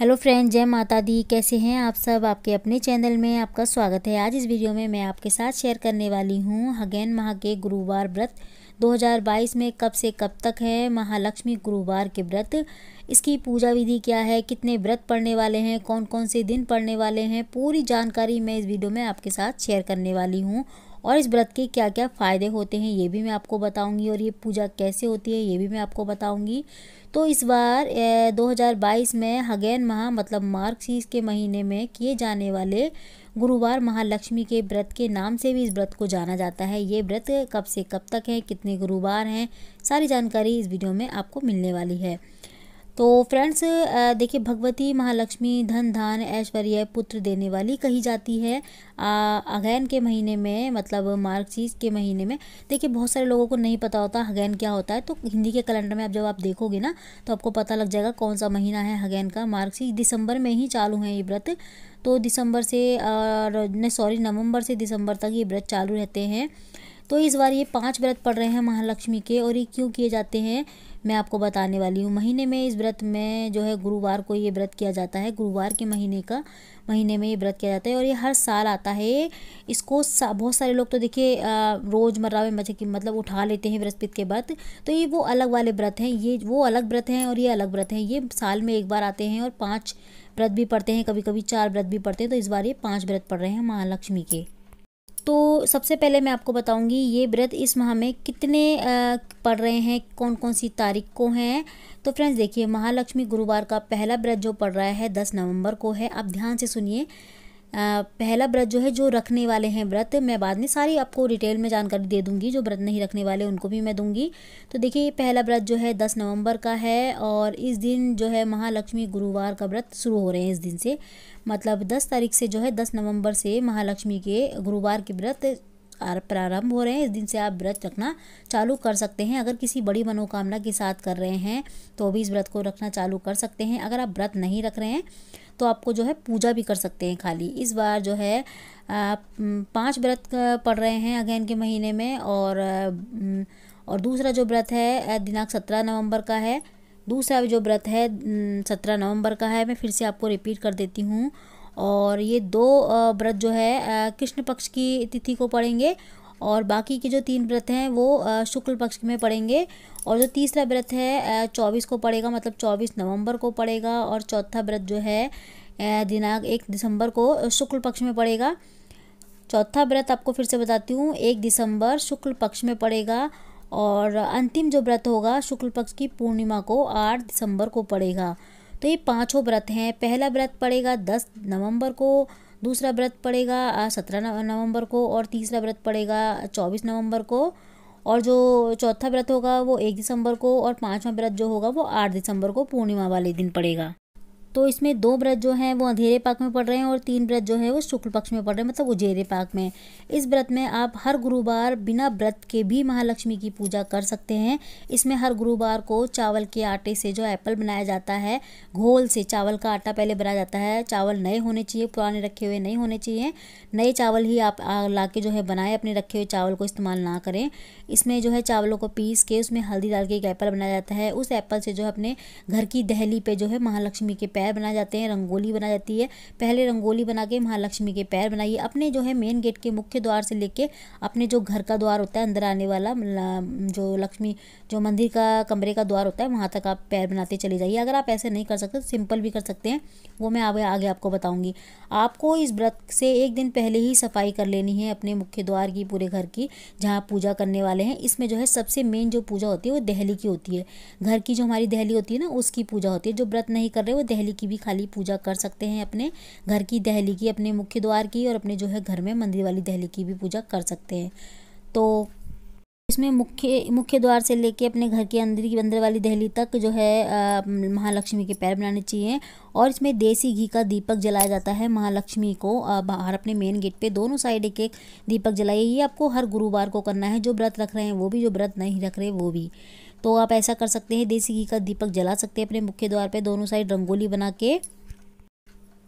hello friend जय माता दी कैसे हैं आप सब आपके अपने चैनल में आपका स्वागत है आज इस वीडियो में मैं आपके साथ शेयर करने वाली हूँ हगैन माह के गुरुवार व्रत 2022 में कब से कब तक है महालक्ष्मी गुरुवार के व्रत इसकी पूजा विधि क्या है कितने व्रत पड़ने वाले हैं कौन कौन से दिन पड़ने वाले हैं पूरी जानकारी मैं इस वीडियो में आपके साथ शेयर करने वाली हूँ और इस व्रत के क्या क्या फ़ायदे होते हैं ये भी मैं आपको बताऊंगी और ये पूजा कैसे होती है ये भी मैं आपको बताऊंगी तो इस बार 2022 में हगैन माह मतलब मार्कशीस के महीने में किए जाने वाले गुरुवार महालक्ष्मी के व्रत के नाम से भी इस व्रत को जाना जाता है ये व्रत कब से कब तक है कितने गुरुवार हैं सारी जानकारी इस वीडियो में आपको मिलने वाली है तो फ्रेंड्स देखिए भगवती महालक्ष्मी धन धान ऐश्वर्य पुत्र देने वाली कही जाती है अगैन के महीने में मतलब मार्ग चीज के महीने में देखिए बहुत सारे लोगों को नहीं पता होता हगैन क्या होता है तो हिंदी के कैलेंडर में आप जब आप देखोगे ना तो आपको पता लग जाएगा कौन सा महीना है हगैन का मार्ग चीज दिसंबर में ही चालू है ये व्रत तो दिसंबर से और सॉरी नवंबर से दिसंबर तक ये व्रत चालू रहते हैं तो इस बार ये पांच व्रत पड़ रहे हैं महालक्ष्मी के और ये क्यों किए जाते हैं मैं आपको बताने वाली हूँ महीने में इस व्रत में जो है गुरुवार को ये व्रत किया जाता है गुरुवार के महीने का महीने में ये व्रत किया जाता है और ये हर साल आता है इसको सा, बहुत सारे लोग तो देखिए रोज़मर्रा में मचे मतलब उठा लेते हैं बृहस्पति के व्रत तो ये वो अलग वाले व्रत हैं ये वो अलग व्रत हैं और ये अलग व्रत हैं ये साल में एक बार आते हैं और पाँच व्रत भी पड़ते हैं कभी कभी चार व्रत भी पड़ते हैं तो इस बार ये पाँच व्रत पड़ रहे हैं महालक्ष्मी के तो सबसे पहले मैं आपको बताऊंगी ये व्रत इस माह में कितने पड़ रहे हैं कौन कौन सी तारीख को हैं तो फ्रेंड्स देखिए महालक्ष्मी गुरुवार का पहला व्रत जो पड़ रहा है दस नवंबर को है आप ध्यान से सुनिए पहला व्रत जो है जो रखने वाले हैं व्रत मैं बाद में सारी आपको डिटेल में जानकारी दे दूंगी जो व्रत नहीं रखने वाले उनको भी मैं दूंगी तो देखिए पहला व्रत जो है दस नवंबर का है और इस दिन जो है महालक्ष्मी गुरुवार का व्रत शुरू हो रहे हैं इस दिन से मतलब दस तारीख से जो है दस नवंबर से महालक्ष्मी के गुरुवार के व्रत प्रारंभ हो रहे हैं इस दिन से आप व्रत रखना चालू कर सकते हैं अगर किसी बड़ी मनोकामना के साथ कर रहे हैं तो भी इस व्रत को रखना चालू कर सकते हैं अगर आप व्रत नहीं रख रहे हैं तो आपको जो है पूजा भी कर सकते हैं खाली इस बार जो है पांच पाँच व्रत पढ़ रहे हैं अगेन के महीने में और और दूसरा जो व्रत है दिनांक सत्रह नवंबर का है दूसरा जो व्रत है सत्रह नवंबर का है मैं फिर से आपको रिपीट कर देती हूँ और ये दो व्रत जो है कृष्ण पक्ष की तिथि को पढ़ेंगे और बाकी के जो तीन व्रत हैं वो शुक्ल पक्ष में पड़ेंगे और जो तीसरा व्रत है चौबीस को पड़ेगा मतलब चौबीस नवंबर को पड़ेगा और चौथा व्रत जो है दिनांक एक दिसंबर को शुक्ल पक्ष में पड़ेगा चौथा व्रत आपको फिर से बताती हूँ एक दिसंबर शुक्ल पक्ष में पड़ेगा और अंतिम जो व्रत होगा शुक्ल पक्ष की पूर्णिमा को आठ दिसंबर को पड़ेगा तो ये पाँचों व्रत हैं पहला व्रत पड़ेगा दस नवंबर को दूसरा व्रत पड़ेगा सत्रह नवंबर को और तीसरा व्रत पड़ेगा चौबीस नवंबर को और जो चौथा व्रत होगा वो एक दिसंबर को और पाँचवा व्रत जो होगा वो आठ दिसंबर को पूर्णिमा वाले दिन पड़ेगा तो इसमें दो व्रत जो हैं वो अंधेरे पाक में पड़ रहे हैं और तीन व्रत जो है वो शुक्ल पक्ष में पड़ रहे हैं मतलब उजेरे पाक में इस व्रत में आप हर गुरुवार बिना व्रत के भी महालक्ष्मी की पूजा कर सकते हैं इसमें हर गुरुवार को चावल के आटे से जो एप्पल बनाया जाता है घोल से चावल का आटा पहले बनाया जाता है चावल नए होने चाहिए पुराने रखे हुए नहीं होने चाहिए नए चावल ही आप ला के जो है बनाए अपने रखे हुए चावल को इस्तेमाल ना करें इसमें जो है चावलों को पीस के उसमें हल्दी डाल के एक एप्पल बनाया जाता है उस एप्पल से जो है अपने घर की दहली पे जो है महालक्ष्मी के पैर पैर बनाए जाते हैं रंगोली बनाई जाती है पहले रंगोली बना के महालक्ष्मी के पैर बनाइए अपने जो है मेन गेट के मुख्य द्वार से लेके अपने जो घर का द्वार होता है अंदर आने वाला जो लक्ष्मी जो मंदिर का कमरे का द्वार होता है वहाँ तक आप पैर बनाते चले जाइए अगर आप ऐसे नहीं कर सकते सिंपल भी कर सकते हैं वो मैं आगे आगे आपको बताऊँगी आपको इस व्रत से एक दिन पहले ही सफाई कर लेनी है अपने मुख्य द्वार की पूरे घर की जहाँ पूजा करने वाले हैं इसमें जो है सबसे मेन जो पूजा होती है वो दहली की होती है घर की जो हमारी दहली होती है ना उसकी पूजा होती है जो व्रत नहीं कर रहे वो दहली की भी खाली पूजा कर सकते हैं अपने घर की दहली की अपने मुख्य द्वार की और अपने जो है घर में मंदिर वाली दहली की भी पूजा कर सकते हैं तो इसमें मुख्य मुख्य द्वार से लेके अपने घर के अंदर की अंदर वाली दहली तक जो है महालक्ष्मी के पैर बनाने चाहिए और इसमें देसी घी का दीपक जलाया जाता है महालक्ष्मी को बाहर अपने मेन गेट पे दोनों साइड एक एक दीपक जलाइए ये आपको हर गुरुवार को करना है जो व्रत रख रहे हैं वो भी जो व्रत नहीं रख रहे वो भी तो आप ऐसा कर सकते हैं देसी घी का दीपक जला सकते हैं अपने मुख्य द्वार पर दोनों साइड रंगोली बना के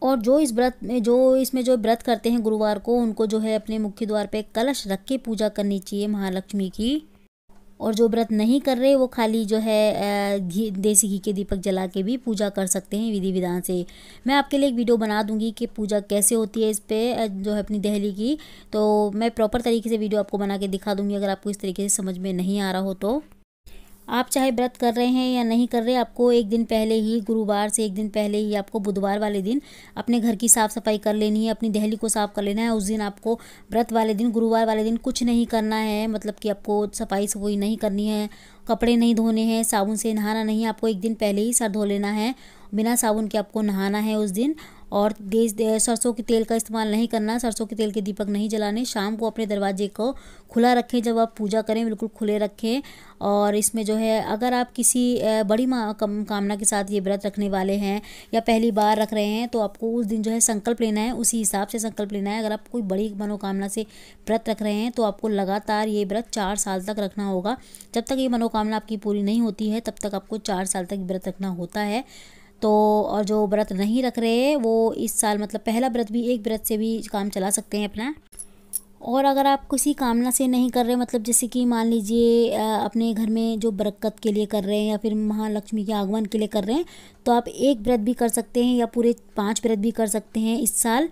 और जो इस व्रत में जो इसमें जो व्रत करते हैं गुरुवार को उनको जो है अपने मुख्य द्वार पे कलश रख के पूजा करनी चाहिए महालक्ष्मी की और जो व्रत नहीं कर रहे वो खाली जो है घी देसी घी के दीपक जला के भी पूजा कर सकते हैं विधि विधान से मैं आपके लिए एक वीडियो बना दूंगी कि पूजा कैसे होती है इस पर जो है अपनी दहली की तो मैं प्रॉपर तरीके से वीडियो आपको बना के दिखा दूंगी अगर आपको इस तरीके से समझ में नहीं आ रहा हो तो आप चाहे व्रत कर रहे हैं या नहीं कर रहे आपको एक दिन पहले ही गुरुवार से एक दिन पहले ही आपको बुधवार वाले दिन अपने घर की साफ़ सफाई कर लेनी है अपनी दहली को साफ़ कर लेना है उस दिन आपको व्रत वाले दिन गुरुवार वाले दिन कुछ नहीं करना है मतलब कि आपको सफाई सफाई नहीं करनी है कपड़े नहीं धोने हैं साबुन से नहाना नहीं है आपको एक दिन पहले ही सर धो लेना है बिना साबुन के आपको नहाना है उस दिन और देश दे, सरसों के तेल का इस्तेमाल नहीं करना सरसों के तेल के दीपक नहीं जलाने शाम को अपने दरवाजे को खुला रखें जब आप पूजा करें बिल्कुल खुले रखें और इसमें जो है अगर आप किसी बड़ी माँ कम कामना के साथ ये व्रत रखने वाले हैं या पहली बार रख रहे हैं तो आपको उस दिन जो है संकल्प लेना है उसी हिसाब से संकल्प लेना है अगर आप कोई बड़ी मनोकामना से व्रत रख रहे हैं तो आपको लगातार ये व्रत चार साल तक रखना होगा जब तक ये मनोकामना आपकी पूरी नहीं होती है तब तक आपको चार साल तक व्रत रखना होता है तो और जो व्रत नहीं रख रहे हैं वो इस साल मतलब पहला व्रत भी एक व्रत से भी काम चला सकते हैं अपना और अगर आप किसी कामना से नहीं कर रहे मतलब जैसे कि मान लीजिए अपने घर में जो बरकत के लिए कर रहे हैं या फिर महालक्ष्मी के आगमन के लिए कर रहे हैं तो आप एक व्रत भी कर सकते हैं या पूरे पांच व्रत भी कर सकते हैं इस साल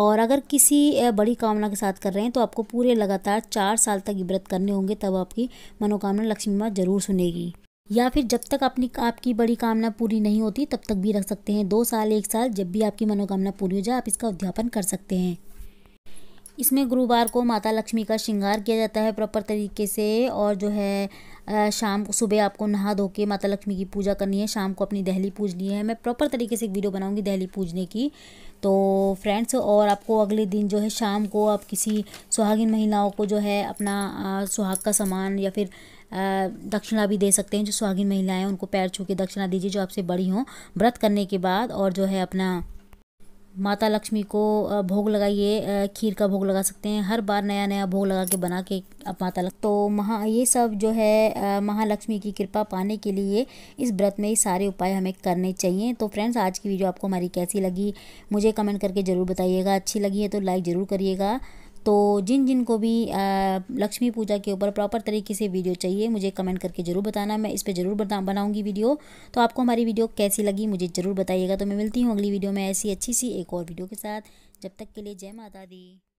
और अगर किसी बड़ी कामना के साथ कर रहे हैं तो आपको पूरे लगातार चार साल तक व्रत करने होंगे तब आपकी मनोकामना लक्ष्मी माँ ज़रूर सुनेगी या फिर जब तक अपनी आपकी बड़ी कामना पूरी नहीं होती तब तक भी रख सकते हैं दो साल एक साल जब भी आपकी मनोकामना पूरी हो जाए आप इसका उद्यापन कर सकते हैं इसमें गुरुवार को माता लक्ष्मी का श्रृंगार किया जाता है प्रॉपर तरीके से और जो है शाम को सुबह आपको नहा धो के माता लक्ष्मी की पूजा करनी है शाम को अपनी दहली पूजनी है मैं प्रॉपर तरीके से एक वीडियो बनाऊंगी दहली पूजने की तो फ्रेंड्स और आपको अगले दिन जो है शाम को आप किसी सुहागिन महिलाओं को जो है अपना सुहाग का सामान या फिर दक्षिणा भी दे सकते हैं जो सुहागिन महिलाएँ उनको पैर छू के दक्षिणा दीजिए जो आपसे बड़ी हों व्रत करने के बाद और जो है अपना माता लक्ष्मी को भोग लगाइए खीर का भोग लगा सकते हैं हर बार नया नया भोग लगा के बना के आप माता लग तो महा ये सब जो है महालक्ष्मी की कृपा पाने के लिए इस व्रत में ये सारे उपाय हमें करने चाहिए तो फ्रेंड्स आज की वीडियो आपको हमारी कैसी लगी मुझे कमेंट करके ज़रूर बताइएगा अच्छी लगी है तो लाइक ज़रूर करिएगा तो जिन जिन को भी लक्ष्मी पूजा के ऊपर प्रॉपर तरीके से वीडियो चाहिए मुझे कमेंट करके ज़रूर बताना मैं इस पर ज़रूर बता बनाऊँगी वीडियो तो आपको हमारी वीडियो कैसी लगी मुझे ज़रूर बताइएगा तो मैं मिलती हूँ अगली वीडियो में ऐसी अच्छी सी एक और वीडियो के साथ जब तक के लिए जय माता दी